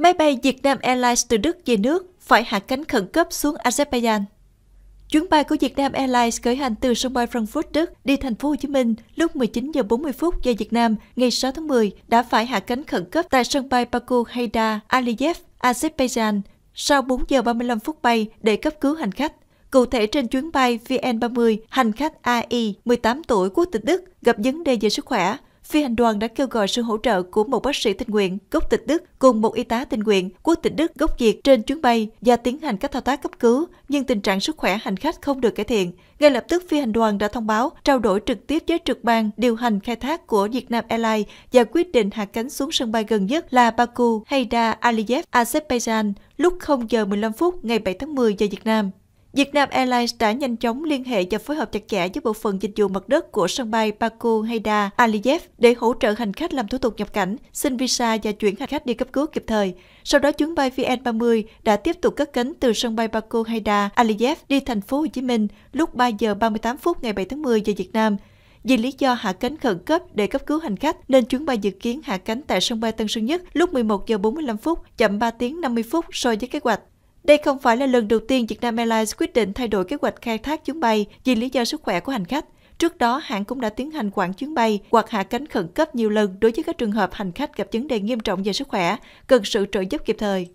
Máy bay Việt Nam Airlines từ Đức về nước phải hạ cánh khẩn cấp xuống Azerbaijan. Chuyến bay của Việt Nam Airlines khởi hành từ sân bay Frankfurt, Đức đi thành phố Hồ Chí Minh lúc 19 giờ 40 phút giờ Việt Nam ngày 6 tháng 10 đã phải hạ cánh khẩn cấp tại sân bay Baku Haida Aliyev, Azerbaijan sau 4 giờ 35 phút bay để cấp cứu hành khách. Cụ thể trên chuyến bay VN30, hành khách AI 18 tuổi quốc tịch Đức gặp vấn đề về sức khỏe phi hành đoàn đã kêu gọi sự hỗ trợ của một bác sĩ tình nguyện gốc tịch Đức cùng một y tá tình nguyện quốc tịch Đức gốc Việt trên chuyến bay và tiến hành các thao tác cấp cứu, nhưng tình trạng sức khỏe hành khách không được cải thiện. Ngay lập tức, phi hành đoàn đã thông báo trao đổi trực tiếp với trực ban điều hành khai thác của Việt Nam Airlines và quyết định hạ cánh xuống sân bay gần nhất là Baku Hayda Aliyev, Azerbaijan lúc 0 giờ 15 phút ngày 7 tháng 10 giờ Việt Nam. Việt Nam Airlines đã nhanh chóng liên hệ và phối hợp chặt chẽ với bộ phận dịch vụ mặt đất của sân bay Baku Haida Aliyev để hỗ trợ hành khách làm thủ tục nhập cảnh, xin visa và chuyển hành khách đi cấp cứu kịp thời. Sau đó chuyến bay VN30 đã tiếp tục cất cánh từ sân bay Baku Haida Aliyev đi thành phố Hồ Chí Minh lúc 3 giờ 38 phút ngày 7 tháng 10 giờ Việt Nam. Vì lý do hạ cánh khẩn cấp để cấp cứu hành khách nên chuyến bay dự kiến hạ cánh tại sân bay Tân Sơn Nhất lúc 11 giờ 45 phút, chậm 3 tiếng 50 phút so với kế hoạch. Đây không phải là lần đầu tiên Việt Nam Airlines quyết định thay đổi kế hoạch khai thác chuyến bay vì lý do sức khỏe của hành khách. Trước đó, hãng cũng đã tiến hành quản chuyến bay hoặc hạ cánh khẩn cấp nhiều lần đối với các trường hợp hành khách gặp vấn đề nghiêm trọng về sức khỏe, cần sự trợ giúp kịp thời.